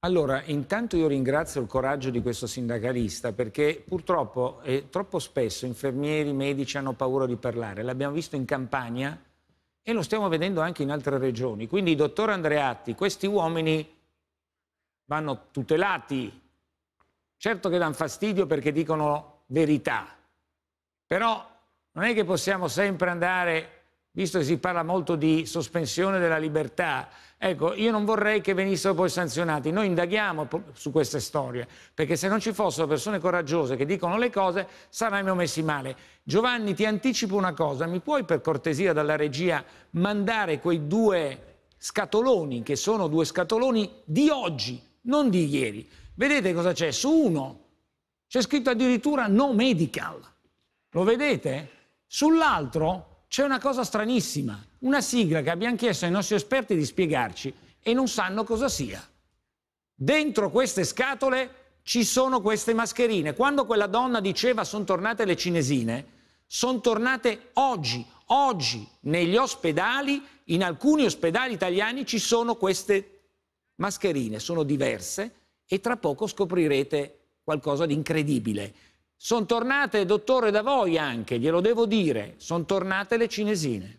Allora, intanto io ringrazio il coraggio di questo sindacalista perché purtroppo eh, troppo spesso infermieri, medici hanno paura di parlare. L'abbiamo visto in campagna e lo stiamo vedendo anche in altre regioni. Quindi, dottor Andreatti, questi uomini vanno tutelati. Certo che danno fastidio perché dicono verità, però non è che possiamo sempre andare visto che si parla molto di sospensione della libertà, ecco, io non vorrei che venissero poi sanzionati. Noi indaghiamo su queste storie, perché se non ci fossero persone coraggiose che dicono le cose, saremmo messi male. Giovanni, ti anticipo una cosa, mi puoi per cortesia dalla regia mandare quei due scatoloni, che sono due scatoloni di oggi, non di ieri. Vedete cosa c'è? Su uno c'è scritto addirittura no medical. Lo vedete? Sull'altro c'è una cosa stranissima, una sigla che abbiamo chiesto ai nostri esperti di spiegarci e non sanno cosa sia. Dentro queste scatole ci sono queste mascherine. Quando quella donna diceva sono tornate le cinesine, sono tornate oggi, oggi negli ospedali, in alcuni ospedali italiani ci sono queste mascherine, sono diverse e tra poco scoprirete qualcosa di incredibile. Sono tornate, dottore, da voi anche, glielo devo dire, sono tornate le cinesine.